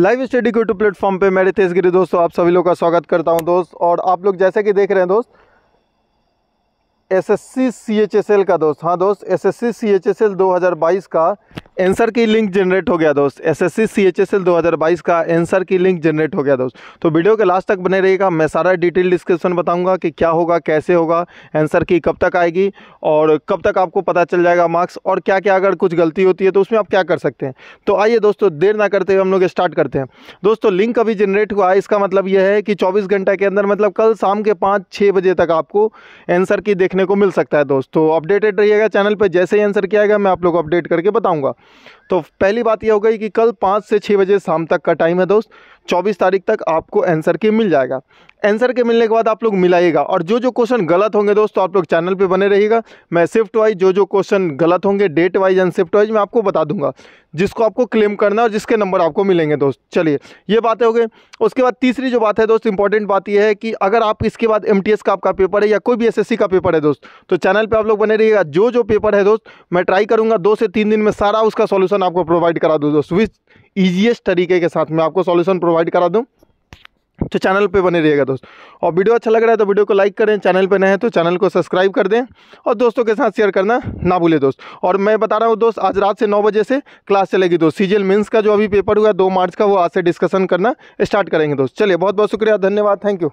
live study के YouTube platform पे मेरे तेज गिरी दोस्तों आप सभी लोग का स्वागत करता हूं दोस्त और आप लोग जैसे कि देख रहे हैं दोस्त एसएससी सीएचएसएल का दोस्त हाँ दोस्त एसएससी सीएचएसएल 2022 का आंसर की लिंक जनरेट हो गया दोस्त एसएससी सीएचएसएल 2022 का आंसर की लिंक जनरेट हो गया दोस्त तो वीडियो के लास्ट तक बने रहिएगा मैं सारा डिटेल डिस्क्रिप्शन बताऊंगा कि क्या होगा कैसे होगा आंसर की कब तक आएगी और कब तक आपको पता चल जाएगा मार्क्स और क्या क्या अगर कुछ गलती होती है तो उसमें आप क्या कर सकते हैं तो आइए दोस्तों देर ना करते हुए हम लोग स्टार्ट करते हैं दोस्तों लिंक अभी जनरेट हुआ है इसका मतलब यह है कि चौबीस घंटा के अंदर मतलब कल शाम के पाँच छः बजे तक आपको आंसर की देखने को मिल सकता है दोस्तों तो अपडेटेड रहिएगा चैनल पर जैसे ही आंसर किया गया मैं आप लोग अपडेट करके बताऊँगा तो पहली बात यह हो गई कि कल पाँच से छः बजे शाम तक का टाइम है दोस्त चौबीस तारीख तक आपको आंसर के मिल जाएगा आंसर के मिलने के बाद आप लोग मिलाइएगा और जो जो क्वेश्चन गलत होंगे दोस्तों आप लोग चैनल पे बने रहिएगा मैं शिफ्ट वाइज जो जो क्वेश्चन गलत होंगे date wise and shift wise मैं आपको बता दूंगा जिसको आपको क्लेम करना है और जिसके नंबर आपको मिलेंगे दोस्त चलिए ये बातें हो गई उसके बाद तीसरी जो बात है दोस्त इंपॉर्टेंट बात यह है कि अगर आप इसके बाद एम का आपका पेपर है या कोई भी एस का पेपर है दोस्त तो चैनल पर आप लोग बने रहिएगा जो जो पेपर है दोस्त मैं ट्राई करूँगा दो से तीन दिन में सारा उसका सोल्यूशन आपको प्रोवाइड करा दूँ दोस्त विथ ईजिएस्ट तरीके के साथ मैं आपको सॉल्यूशन प्रोवाइड करा दूँ तो चैनल पे बने रहिएगा दोस्त और वीडियो अच्छा लग रहा है तो वीडियो को लाइक करें चैनल पे नए हैं तो चैनल को सब्सक्राइब कर दें और दोस्तों के साथ शेयर करना ना भूलें दोस्त और मैं बता रहा हूँ दोस्त आज रात से नौ बजे से क्लास चलेगी दोस्त सीजीएल मेंस का जो अभी पेपर हुआ दो मार्च का वो आज से डिस्कशन करना स्टार्ट करेंगे दोस्त चलिए बहुत बहुत शुक्रिया धन्यवाद थैंक यू